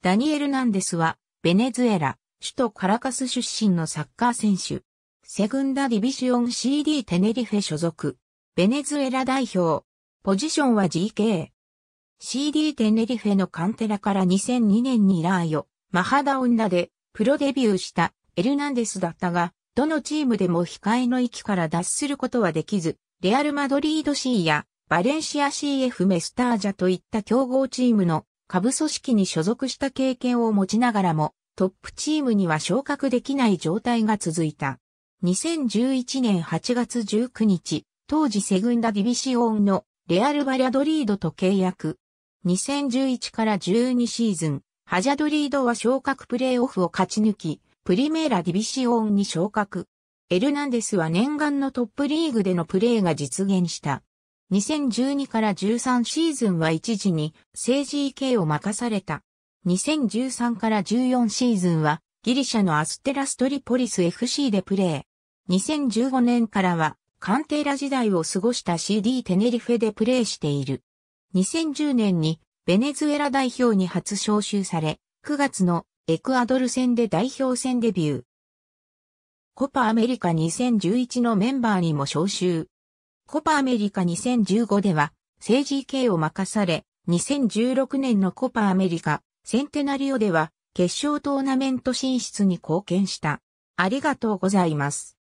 ダニエル・ナンデスは、ベネズエラ、首都カラカス出身のサッカー選手。セグンダ・ディビシオン CD テネリフェ所属。ベネズエラ代表。ポジションは GK。CD テネリフェのカンテラから2002年にラーヨ、マハダオンダでプロデビューしたエルナンデスだったが、どのチームでも控えの域から脱することはできず、レアル・マドリード C やバレンシア CF メスタージャといった強豪チームの下部組織に所属した経験を持ちながらも、トップチームには昇格できない状態が続いた。2011年8月19日、当時セグンダディビシオンのレアル・バリャドリードと契約。2011から12シーズン、ハジャドリードは昇格プレーオフを勝ち抜き、プリメーラ・ディビシオンに昇格。エルナンデスは念願のトップリーグでのプレーが実現した。2012から13シーズンは一時に政治 k を任された。2013から14シーズンはギリシャのアステラストリポリス FC でプレー。2015年からはカンテーラ時代を過ごした CD テネリフェでプレーしている。2010年にベネズエラ代表に初招集され、9月のエクアドル戦で代表戦デビュー。コパアメリカ2011のメンバーにも招集。コパアメリカ2015では、政治系を任され、2016年のコパアメリカ、センテナリオでは、決勝トーナメント進出に貢献した。ありがとうございます。